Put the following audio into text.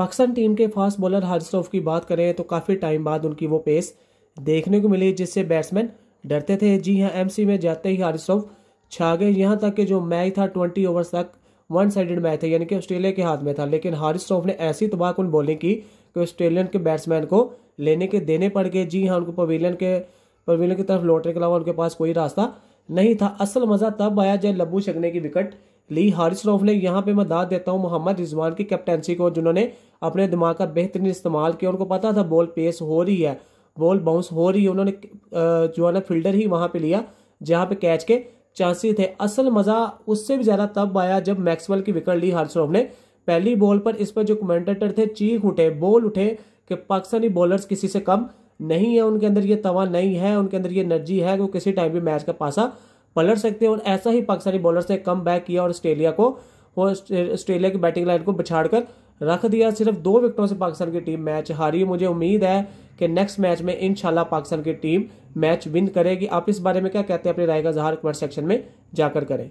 Pakistan team के fast bowler हारिसरफ की बात करें तो काफ़ी टाइम बाद उनकी वो पेस देखने को मिली जिससे बैट्समैन डरते थे जी हाँ एमसी में जाते ही हारिसरफ छा गए यहाँ तक कि जो मैच था ट्वेंटी ओवर तक वन साइडेड मैच था यानी कि ऑस्ट्रेलिया के हाथ में था लेकिन हारिसरफ ने ऐसी तबाहकुन बॉलिंग की कि ऑस्ट्रेलियन के बैट्समैन को लेने के देने पड़ गए जी हाँ उनको पवेलियन के पवेलियन की तरफ लौटने के अलावा उनके पास कोई रास्ता नहीं था असल मज़ा तब आया जब लब्बू छकने की विकट ली हारिस रोफ ने यहाँ पे मैं दाद देता हूँ मोहम्मद रिजवान की कैप्टनसी को जिन्होंने अपने दिमाग का बेहतरीन इस्तेमाल किया उनको पता था बॉल पेस हो रही है बॉल बाउंस हो रही है उन्होंने जो है ना फील्डर ही वहाँ पे लिया जहाँ पे कैच के चांसेस थे असल मज़ा उससे भी ज़्यादा तब आया जब मैक्सवेल की विकेट ली हारिस ने पहली बॉल पर इस पर जो कमेंटेटर थे चीख उठे बॉल उठे कि पाकिस्तानी बॉलर्स किसी से कम नहीं है उनके अंदर ये तवा नहीं है उनके अंदर ये एनर्जी है वो किसी टाइम भी मैच का पासा पलट सकते हैं और ऐसा ही पाकिस्तानी बॉलर से कम बैक किया और ऑस्ट्रेलिया को वो ऑस्ट्रेलिया की बैटिंग लाइन को बिछाड़ कर रख दिया सिर्फ दो विकेटों से पाकिस्तान की टीम मैच हारी मुझे उम्मीद है कि नेक्स्ट मैच में इनशाला पाकिस्तान की टीम मैच विन करेगी आप इस बारे में क्या कहते हैं अपनी राय का जहार कमेंट सेक्शन में जाकर करें